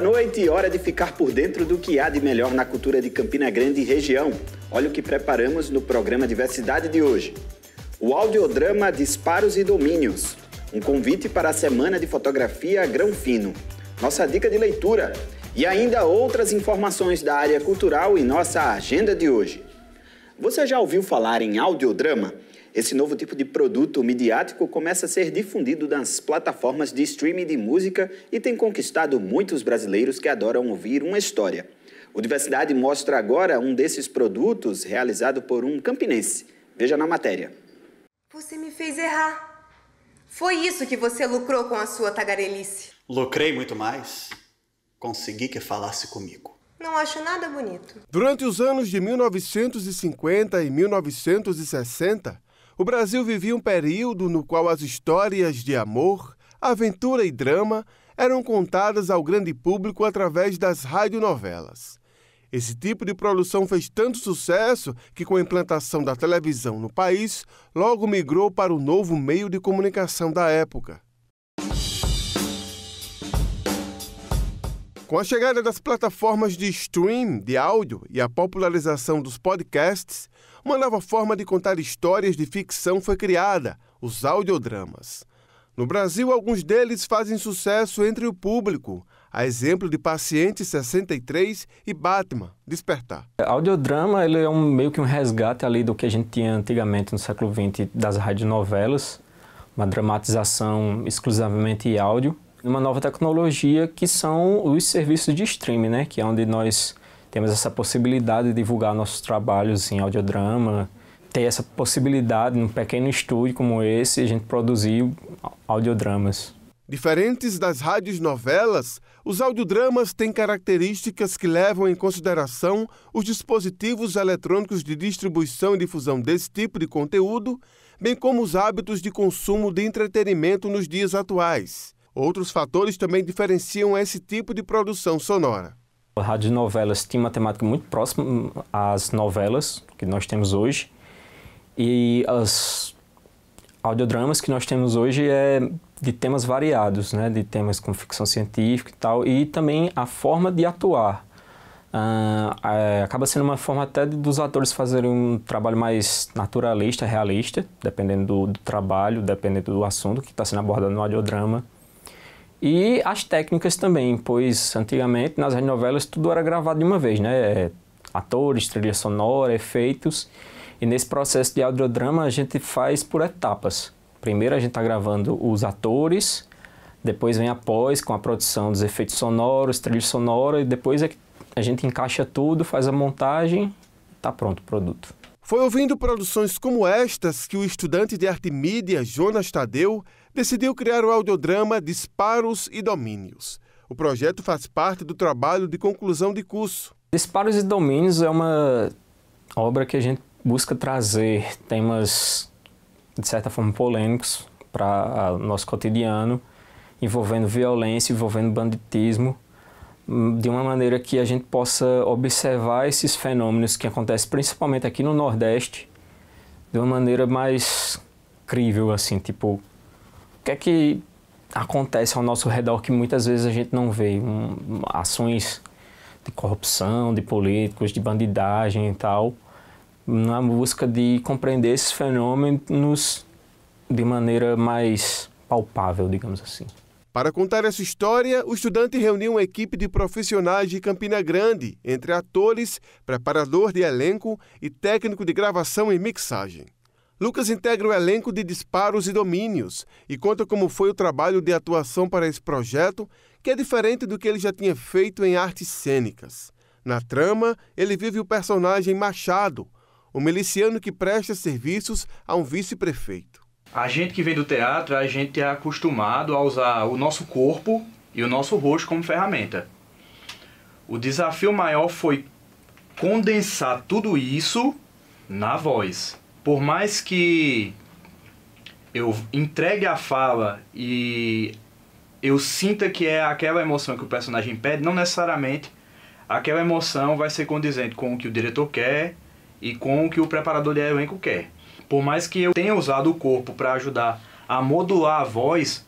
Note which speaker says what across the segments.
Speaker 1: noite, hora de ficar por dentro do que há de melhor na cultura de Campina Grande e região. Olha o que preparamos no programa Diversidade de hoje. O audiodrama Disparos e Domínios, um convite para a Semana de Fotografia Grão Fino, nossa dica de leitura e ainda outras informações da área cultural em nossa agenda de hoje. Você já ouviu falar em audiodrama? Esse novo tipo de produto midiático começa a ser difundido nas plataformas de streaming de música e tem conquistado muitos brasileiros que adoram ouvir uma história. O Diversidade mostra agora um desses produtos realizado por um campinense. Veja na matéria.
Speaker 2: Você me fez errar. Foi isso que você lucrou com a sua tagarelice.
Speaker 1: Lucrei muito mais. Consegui que falasse
Speaker 3: comigo.
Speaker 2: Não acho nada bonito.
Speaker 4: Durante os anos de 1950 e 1960, o Brasil vivia um período no qual as histórias de amor, aventura e drama eram contadas ao grande público através das radionovelas. Esse tipo de produção fez tanto sucesso que, com a implantação da televisão no país, logo migrou para o novo meio de comunicação da época. Com a chegada das plataformas de stream de áudio e a popularização dos podcasts, uma nova forma de contar histórias de ficção foi criada, os audiodramas. No Brasil, alguns deles fazem sucesso entre o público, a exemplo de Paciente 63 e Batman, Despertar.
Speaker 5: O é, audiodrama ele é um, meio que um resgate ali do que a gente tinha antigamente no século XX das radionovelas, uma dramatização exclusivamente em áudio, uma nova tecnologia que são os serviços de streaming, né? que é onde nós temos essa possibilidade de divulgar nossos trabalhos em audiodrama, ter essa possibilidade num pequeno estúdio como esse, a gente produzir audiodramas.
Speaker 4: Diferentes das rádios novelas, os audiodramas têm características que levam em consideração os dispositivos eletrônicos de distribuição e difusão desse tipo de conteúdo, bem como os hábitos de consumo de entretenimento nos dias atuais. Outros fatores também diferenciam esse tipo de produção sonora.
Speaker 5: A rádio de novelas tinha uma temática muito próxima hum, às novelas que nós temos hoje. E as audiodramas que nós temos hoje é de temas variados, né? de temas com ficção científica e tal, e também a forma de atuar. Uh, é, acaba sendo uma forma até dos atores fazerem um trabalho mais naturalista, realista, dependendo do, do trabalho, dependendo do assunto que está sendo abordado no audiodrama. E as técnicas também, pois antigamente nas novelas tudo era gravado de uma vez, né? Atores, trilha sonora, efeitos. E nesse processo de audiodrama a gente faz por etapas. Primeiro a gente está gravando os atores, depois vem após com a produção dos efeitos sonoros, trilha sonora, e depois é a gente encaixa tudo, faz a montagem, está pronto o produto. Foi ouvindo
Speaker 4: produções como estas que o estudante de arte mídia Jonas Tadeu decidiu criar o audiodrama Disparos e Domínios. O projeto faz parte do trabalho de conclusão de curso.
Speaker 5: Disparos e Domínios é uma obra que a gente busca trazer temas, de certa forma, polêmicos para o nosso cotidiano, envolvendo violência, envolvendo banditismo, hum, de uma maneira que a gente possa observar esses fenômenos que acontecem principalmente aqui no Nordeste, de uma maneira mais crível, assim, tipo, o que é que acontece ao nosso redor que muitas vezes a gente não vê? Um, ações de corrupção, de políticos, de bandidagem e tal, na busca de compreender esses fenômenos de maneira mais palpável, digamos assim.
Speaker 4: Para contar essa história, o estudante reuniu uma equipe de profissionais de Campina Grande, entre atores, preparador de elenco e técnico de gravação e mixagem. Lucas integra o elenco de Disparos e Domínios e conta como foi o trabalho de atuação para esse projeto, que é diferente do que ele já tinha feito em artes cênicas. Na trama, ele vive o personagem Machado, o miliciano que presta serviços a um vice-prefeito.
Speaker 6: A gente que vem do teatro, a gente é acostumado a usar o nosso corpo e o nosso rosto como ferramenta. O desafio maior foi condensar tudo isso na voz por mais que eu entregue a fala e eu sinta que é aquela emoção que o personagem pede, não necessariamente aquela emoção vai ser condizente com o que o diretor quer e com o que o preparador de elenco quer. Por mais que eu tenha usado o corpo para ajudar a modular a voz,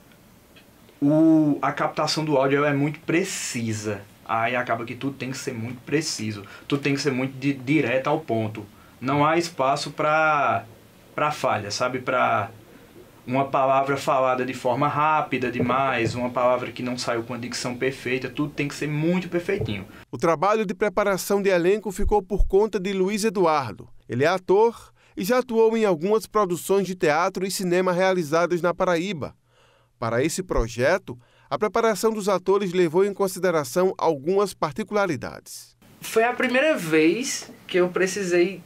Speaker 6: o, a captação do áudio é muito precisa. Aí acaba que tudo tem que ser muito preciso, tudo tem que ser muito di direto ao ponto não há espaço para para falha, sabe? Para uma palavra falada de forma rápida
Speaker 4: demais, uma palavra que não saiu com a dicção perfeita, tudo tem que ser muito perfeitinho. O trabalho de preparação de elenco ficou por conta de Luiz Eduardo. Ele é ator e já atuou em algumas produções de teatro e cinema realizadas na Paraíba. Para esse projeto, a preparação dos atores levou em consideração algumas particularidades.
Speaker 7: Foi a primeira vez que eu precisei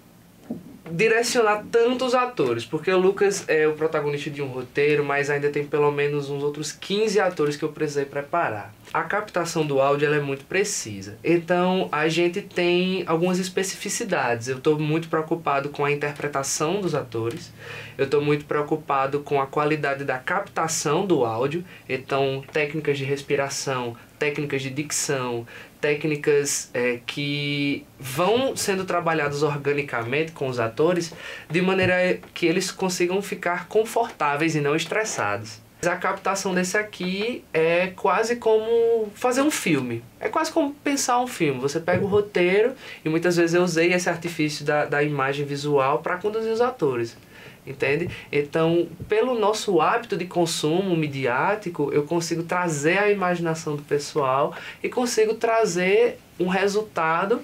Speaker 7: direcionar tantos atores, porque o Lucas é o protagonista de um roteiro, mas ainda tem pelo menos uns outros 15 atores que eu precisei preparar. A captação do áudio é muito precisa, então a gente tem algumas especificidades. Eu estou muito preocupado com a interpretação dos atores, eu estou muito preocupado com a qualidade da captação do áudio, então técnicas de respiração, técnicas de dicção, técnicas é, que vão sendo trabalhadas organicamente com os atores de maneira que eles consigam ficar confortáveis e não estressados. A captação desse aqui é quase como fazer um filme. É quase como pensar um filme. Você pega o roteiro e muitas vezes eu usei esse artifício da, da imagem visual para conduzir os atores entende? Então, pelo nosso hábito de consumo midiático, eu consigo trazer a imaginação do pessoal e consigo trazer um resultado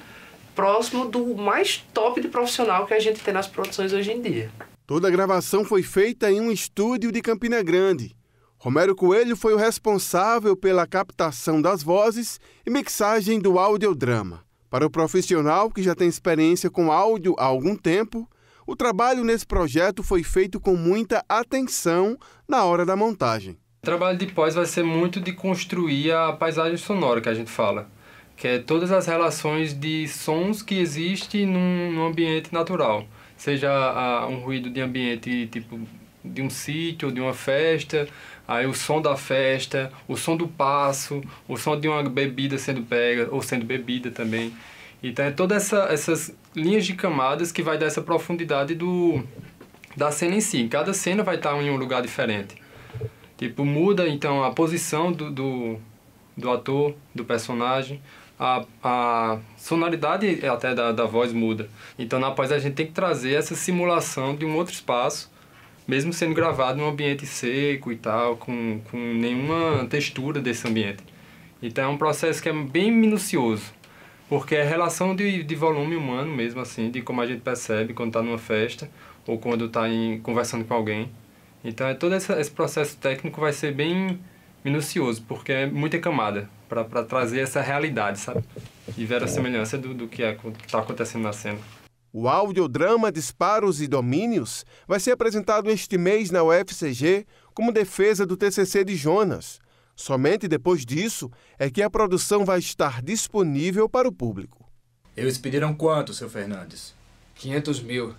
Speaker 7: próximo do mais top de profissional que a gente tem nas produções hoje em dia.
Speaker 4: Toda a gravação foi feita em um estúdio de Campina Grande. Romero Coelho foi o responsável pela captação das vozes e mixagem do audiodrama. Para o profissional que já tem experiência com áudio há algum tempo, o trabalho nesse projeto foi feito com muita atenção na hora da montagem.
Speaker 2: O trabalho de pós vai ser muito de construir a paisagem sonora que a gente fala, que é todas as relações de sons que existem num, num ambiente natural, seja a, ah, um ruído de ambiente tipo de um sítio, ou de uma festa, aí o som da festa, o som do passo, o som de uma bebida sendo pega ou sendo bebida também. Então é toda essa, essas linhas de camadas que vai dar essa profundidade do, da cena em si. Cada cena vai estar em um lugar diferente. Tipo, muda então a posição do, do, do ator, do personagem, a, a sonoridade até da, da voz muda. Então na pós a gente tem que trazer essa simulação de um outro espaço, mesmo sendo gravado em um ambiente seco e tal, com, com nenhuma textura desse ambiente. Então é um processo que é bem minucioso. Porque é relação de, de volume humano mesmo, assim, de como a gente percebe quando está numa festa ou quando está conversando com alguém. Então, é, todo esse, esse processo técnico vai ser bem minucioso, porque é muita camada para trazer essa realidade, sabe? E ver a semelhança do, do que é,
Speaker 4: está acontecendo na cena. O audiodrama Disparos e Domínios vai ser apresentado este mês na UFCG como defesa do TCC de Jonas, Somente depois disso é que a produção vai estar disponível para o público.
Speaker 2: Eles pediram quanto, seu Fernandes? 500 mil.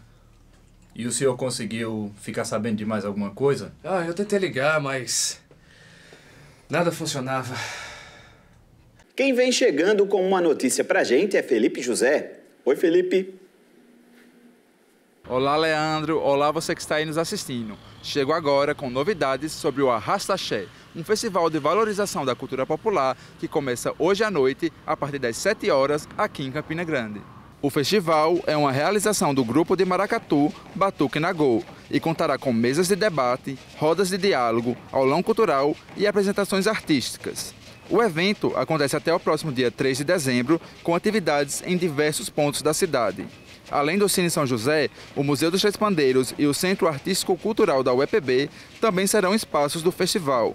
Speaker 2: E o senhor conseguiu ficar sabendo de mais alguma coisa?
Speaker 1: Ah, eu tentei ligar,
Speaker 7: mas.
Speaker 1: nada funcionava. Quem vem chegando com uma notícia pra gente é Felipe José. Oi, Felipe.
Speaker 6: Olá, Leandro. Olá, você que está aí nos assistindo. Chego agora com novidades sobre o Arrastaxé, um festival de valorização da cultura popular que começa hoje à noite, a partir das 7 horas, aqui em Campina Grande. O festival é uma realização do grupo de maracatu Batuque Nagô e contará com mesas de debate, rodas de diálogo, aulão cultural e apresentações artísticas. O evento acontece até o próximo dia 3 de dezembro, com atividades em diversos pontos da cidade. Além do Cine São José, o Museu dos Três Pandeiros e o Centro Artístico Cultural da UEPB também serão espaços do festival.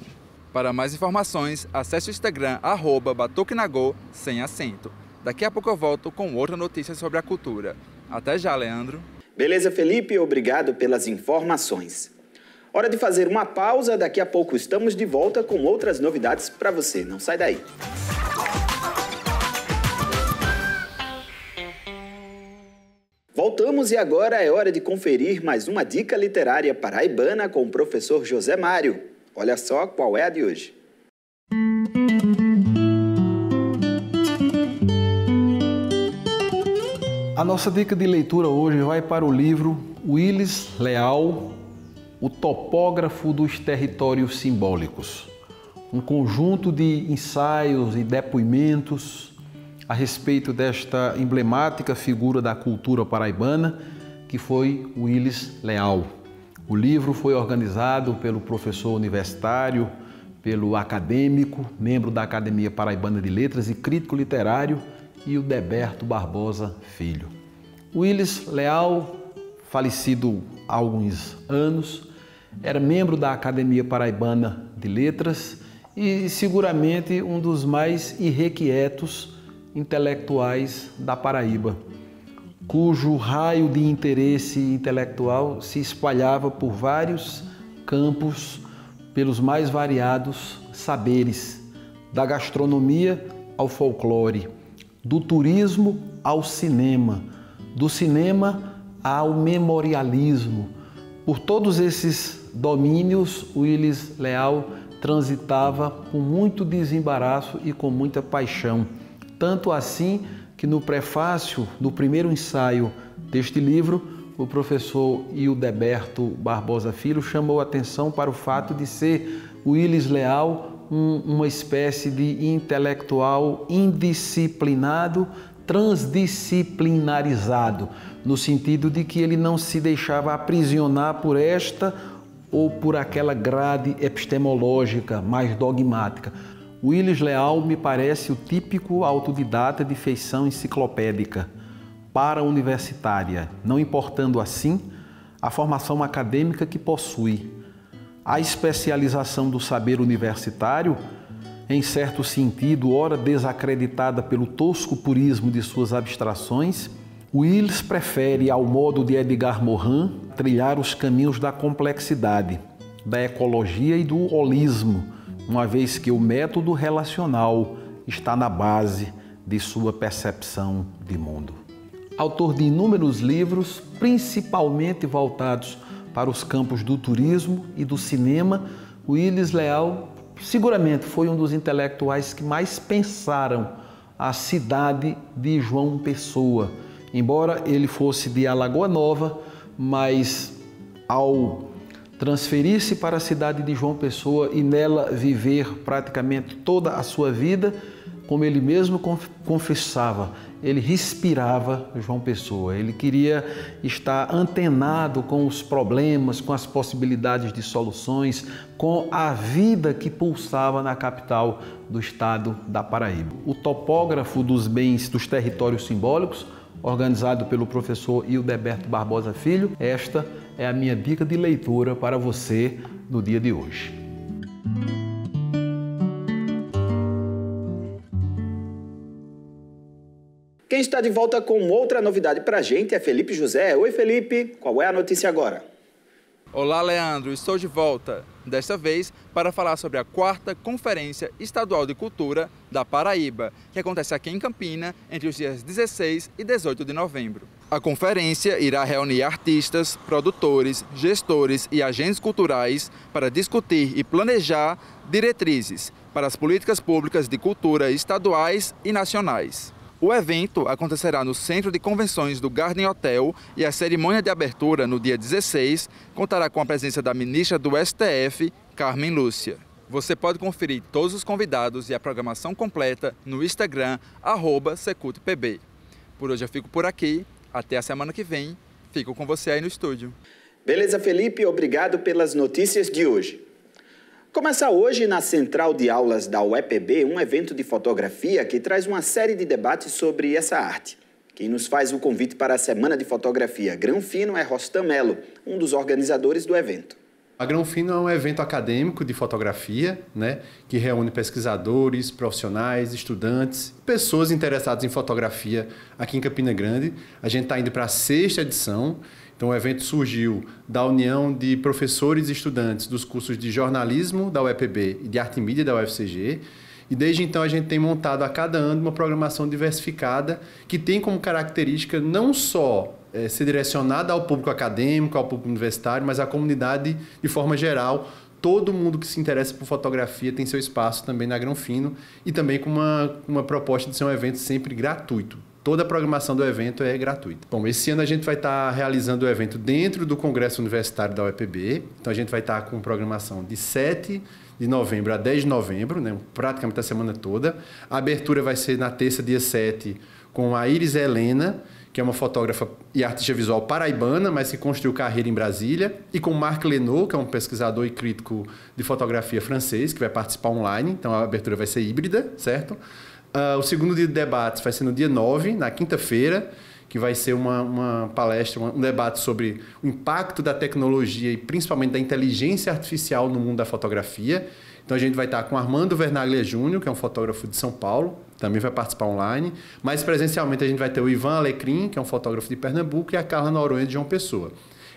Speaker 6: Para mais informações, acesse o Instagram arroba batuquinagô, sem acento. Daqui a pouco eu volto com outra notícia sobre a cultura. Até já, Leandro.
Speaker 1: Beleza, Felipe, obrigado pelas informações. Hora de fazer uma pausa, daqui a pouco estamos de volta com outras novidades para você. Não sai daí. Voltamos e agora é hora de conferir mais uma dica literária paraibana com o professor José Mário. Olha só qual é a de hoje.
Speaker 8: A nossa dica de leitura hoje vai para o livro Willis Leal, O Topógrafo dos Territórios Simbólicos. Um conjunto de ensaios e depoimentos a respeito desta emblemática figura da cultura paraibana que foi Willis Leal. O livro foi organizado pelo professor universitário, pelo acadêmico, membro da Academia Paraibana de Letras e crítico literário, e o Deberto Barbosa Filho. Willis Leal, falecido há alguns anos, era membro da Academia Paraibana de Letras e seguramente um dos mais irrequietos intelectuais da Paraíba cujo raio de interesse intelectual se espalhava por vários campos, pelos mais variados saberes, da gastronomia ao folclore, do turismo ao cinema, do cinema ao memorialismo. Por todos esses domínios, Willis Leal transitava com muito desembaraço e com muita paixão. Tanto assim que no prefácio do primeiro ensaio deste livro, o professor Hildeberto Barbosa Filho chamou atenção para o fato de ser Willis Leal um, uma espécie de intelectual indisciplinado, transdisciplinarizado, no sentido de que ele não se deixava aprisionar por esta ou por aquela grade epistemológica mais dogmática. Willis Leal me parece o típico autodidata de feição enciclopédica, para-universitária, não importando assim a formação acadêmica que possui. A especialização do saber universitário, em certo sentido, ora desacreditada pelo tosco purismo de suas abstrações, Willis prefere, ao modo de Edgar Morin, trilhar os caminhos da complexidade, da ecologia e do holismo uma vez que o método relacional está na base de sua percepção de mundo. Autor de inúmeros livros, principalmente voltados para os campos do turismo e do cinema, Willis Leal seguramente foi um dos intelectuais que mais pensaram a cidade de João Pessoa. Embora ele fosse de Alagoa Nova, mas ao transferir-se para a cidade de João Pessoa e nela viver praticamente toda a sua vida, como ele mesmo confessava, ele respirava João Pessoa, ele queria estar antenado com os problemas, com as possibilidades de soluções, com a vida que pulsava na capital do estado da Paraíba. O topógrafo dos bens dos territórios simbólicos, organizado pelo professor Hildeberto Barbosa Filho, esta é a minha dica de leitura para você no dia de hoje.
Speaker 1: Quem está de volta com outra novidade para a gente é Felipe José. Oi, Felipe, qual é a notícia agora?
Speaker 6: Olá, Leandro, estou de volta desta vez para falar sobre a quarta Conferência Estadual de Cultura da Paraíba, que acontece aqui em Campina entre os dias 16 e 18 de novembro. A conferência irá reunir artistas, produtores, gestores e agentes culturais para discutir e planejar diretrizes para as políticas públicas de cultura estaduais e nacionais. O evento acontecerá no Centro de Convenções do Garden Hotel e a cerimônia de abertura, no dia 16, contará com a presença da ministra do STF, Carmen Lúcia. Você pode conferir todos os convidados e a programação completa no Instagram, SecutPB. Por hoje eu fico por aqui, até a semana que vem. Fico com você aí no estúdio.
Speaker 1: Beleza, Felipe? Obrigado pelas notícias de hoje. Começa hoje na Central de Aulas da UEPB um evento de fotografia que traz uma série de debates sobre essa arte. Quem nos faz o convite para a Semana de Fotografia Grão Fino é Rostam Melo, um dos organizadores do evento.
Speaker 3: A Grão Fino é um evento acadêmico de fotografia, né, que reúne pesquisadores, profissionais, estudantes, pessoas interessadas em fotografia aqui em Campina Grande. A gente está indo para a sexta edição então, o evento surgiu da união de professores e estudantes dos cursos de jornalismo da UEPB e de arte e mídia da UFCG. E desde então a gente tem montado a cada ano uma programação diversificada que tem como característica não só é, ser direcionada ao público acadêmico, ao público universitário, mas à comunidade de forma geral, todo mundo que se interessa por fotografia tem seu espaço também na Grão Fino e também com uma, uma proposta de ser um evento sempre gratuito. Toda a programação do evento é gratuita. Bom, esse ano a gente vai estar tá realizando o evento dentro do Congresso Universitário da UEPB. Então a gente vai estar tá com programação de 7 de novembro a 10 de novembro, né? praticamente a semana toda. A abertura vai ser na terça, dia 7, com a Iris Helena, que é uma fotógrafa e artista visual paraibana, mas que construiu carreira em Brasília, e com Marc Lenoir, que é um pesquisador e crítico de fotografia francês, que vai participar online. Então a abertura vai ser híbrida, certo? Uh, o segundo dia de debates vai ser no dia 9, na quinta-feira, que vai ser uma, uma palestra, um debate sobre o impacto da tecnologia e principalmente da inteligência artificial no mundo da fotografia. Então a gente vai estar com Armando Vernaglia Júnior, que é um fotógrafo de São Paulo, também vai participar online. Mas presencialmente a gente vai ter o Ivan Alecrim, que é um fotógrafo de Pernambuco, e a Carla Noronha de João Pessoa.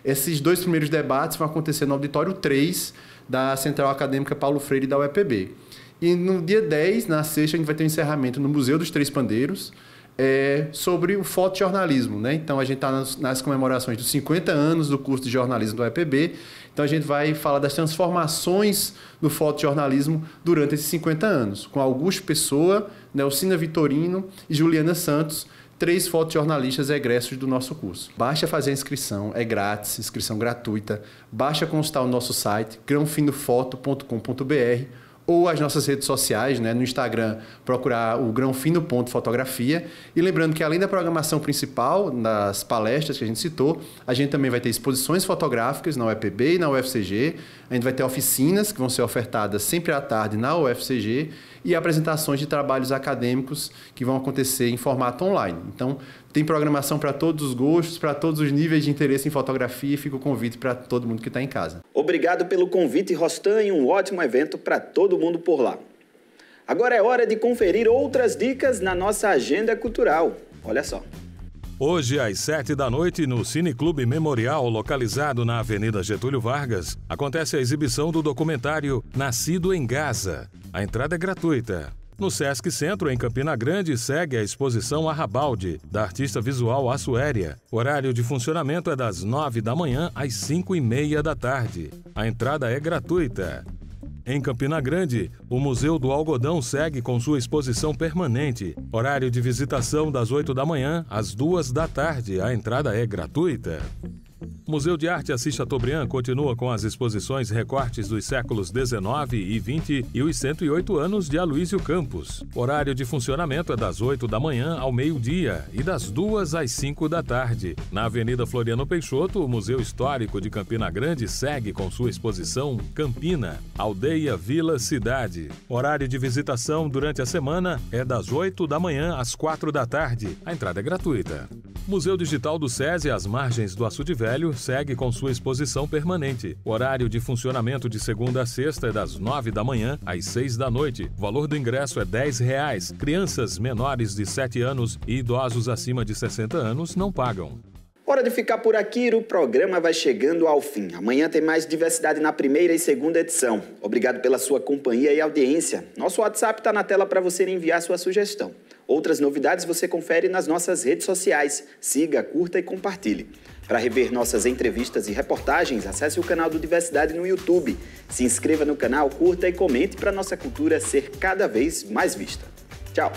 Speaker 3: Esses dois primeiros debates vão acontecer no auditório 3 da Central Acadêmica Paulo Freire da UEPB. E no dia 10, na sexta, a gente vai ter um encerramento no Museu dos Três Pandeiros é, sobre o fotojornalismo. Né? Então, a gente está nas, nas, comemorações dos 50 anos do curso de jornalismo do EPB. Então, a gente vai falar das transformações do fotojornalismo durante esses 50 anos, com Augusto Pessoa, Nelsina Vitorino e Juliana Santos, três fotojornalistas egressos do nosso curso. Basta fazer a inscrição, é grátis, inscrição gratuita. Basta consultar o nosso site, grãofindofoto.com.br ou as nossas redes sociais, né? no Instagram, procurar o Grão Fino Ponto Fotografia. E lembrando que além da programação principal, das palestras que a gente citou, a gente também vai ter exposições fotográficas na UEPB e na UFCG, a gente vai ter oficinas que vão ser ofertadas sempre à tarde na UFCG e apresentações de trabalhos acadêmicos que vão acontecer em formato online. Então, tem programação para todos os gostos, para todos os níveis de interesse em fotografia e fica o convite para todo mundo que está em
Speaker 1: casa. Obrigado pelo convite, Rostan, e um ótimo evento para todo mundo por lá. Agora é hora de conferir outras dicas na nossa agenda cultural.
Speaker 9: Olha só. Hoje, às sete da noite, no Cineclube Memorial, localizado na Avenida Getúlio Vargas, acontece a exibição do documentário Nascido em Gaza. A entrada é gratuita. No Sesc Centro, em Campina Grande, segue a exposição Arrabalde, da artista visual Assuéria. O horário de funcionamento é das nove da manhã às cinco e meia da tarde. A entrada é gratuita. Em Campina Grande, o Museu do Algodão segue com sua exposição permanente. Horário de visitação das 8 da manhã às 2 da tarde. A entrada é gratuita. O Museu de Arte Assis Chateaubriand continua com as exposições recortes dos séculos XIX e XX e os 108 anos de Aloísio Campos. O horário de funcionamento é das 8 da manhã ao meio-dia e das 2 às 5 da tarde. Na Avenida Floriano Peixoto, o Museu Histórico de Campina Grande segue com sua exposição Campina, Aldeia, Vila, Cidade. O horário de visitação durante a semana é das 8 da manhã às 4 da tarde. A entrada é gratuita. O Museu Digital do SESI às margens do Açude Velho segue com sua exposição permanente. O horário de funcionamento de segunda a sexta é das 9 da manhã às 6 da noite. O valor do ingresso é R$ 10,00. Reais. Crianças menores de 7 anos e idosos acima de 60 anos não pagam.
Speaker 1: Hora de ficar por aqui, o programa vai chegando ao fim. Amanhã tem mais diversidade na primeira e segunda edição. Obrigado pela sua companhia e audiência. Nosso WhatsApp está na tela para você enviar sua sugestão. Outras novidades você confere nas nossas redes sociais. Siga, curta e compartilhe. Para rever nossas entrevistas e reportagens, acesse o canal do Diversidade no YouTube. Se inscreva no canal, curta e comente para nossa cultura ser cada vez mais vista. Tchau!